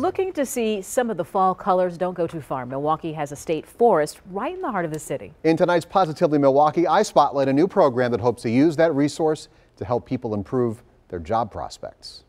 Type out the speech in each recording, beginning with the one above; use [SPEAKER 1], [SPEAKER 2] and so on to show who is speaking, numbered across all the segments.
[SPEAKER 1] Looking to see some of the fall colors, don't go too far. Milwaukee has a state forest right in the heart of the city. In tonight's Positively Milwaukee, I spotlight a new program that hopes to use that resource to help people improve their job prospects.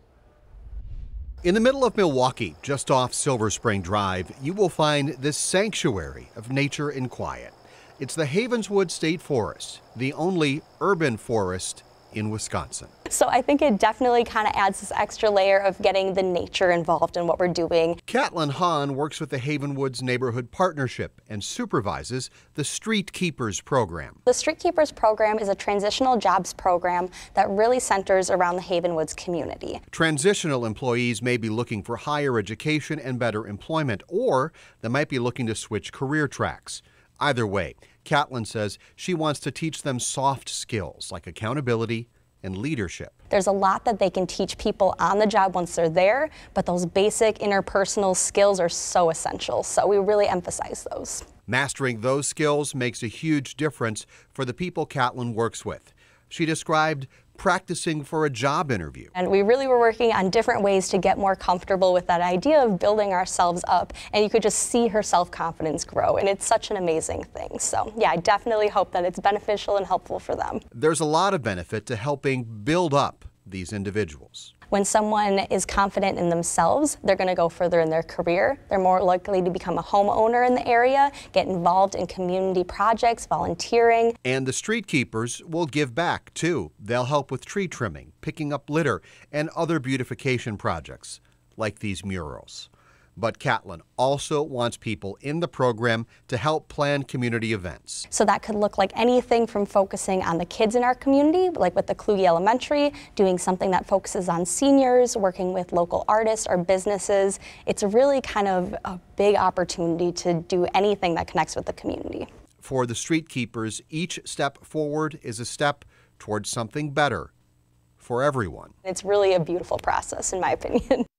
[SPEAKER 1] In the middle of Milwaukee, just off Silver Spring Drive, you will find this sanctuary of nature and quiet. It's the Havenswood State Forest, the only urban forest in Wisconsin.
[SPEAKER 2] So I think it definitely kind of adds this extra layer of getting the nature involved in what we're doing.
[SPEAKER 1] Catlin Hahn works with the Haven Woods Neighborhood Partnership and supervises the Street Keepers Program.
[SPEAKER 2] The Street Keepers Program is a transitional jobs program that really centers around the Haven Woods community.
[SPEAKER 1] Transitional employees may be looking for higher education and better employment, or they might be looking to switch career tracks. Either way, Catlin says she wants to teach them soft skills like accountability and leadership.
[SPEAKER 2] There's a lot that they can teach people on the job once they're there, but those basic interpersonal skills are so essential. So we really emphasize those.
[SPEAKER 1] Mastering those skills makes a huge difference for the people Catlin works with she described practicing for a job interview.
[SPEAKER 2] And we really were working on different ways to get more comfortable with that idea of building ourselves up. And you could just see her self confidence grow. And it's such an amazing thing. So, yeah, I definitely hope that it's beneficial and helpful for them.
[SPEAKER 1] There's a lot of benefit to helping build up these individuals.
[SPEAKER 2] When someone is confident in themselves, they're going to go further in their career. They're more likely to become a homeowner in the area, get involved in community projects, volunteering.
[SPEAKER 1] And the street keepers will give back too. They'll help with tree trimming, picking up litter, and other beautification projects like these murals. But Catlin also wants people in the program to help plan community events.
[SPEAKER 2] So that could look like anything from focusing on the kids in our community, like with the Kluge Elementary, doing something that focuses on seniors, working with local artists or businesses. It's really kind of a big opportunity to do anything that connects with the community.
[SPEAKER 1] For the street keepers, each step forward is a step towards something better for everyone.
[SPEAKER 2] It's really a beautiful process, in my opinion.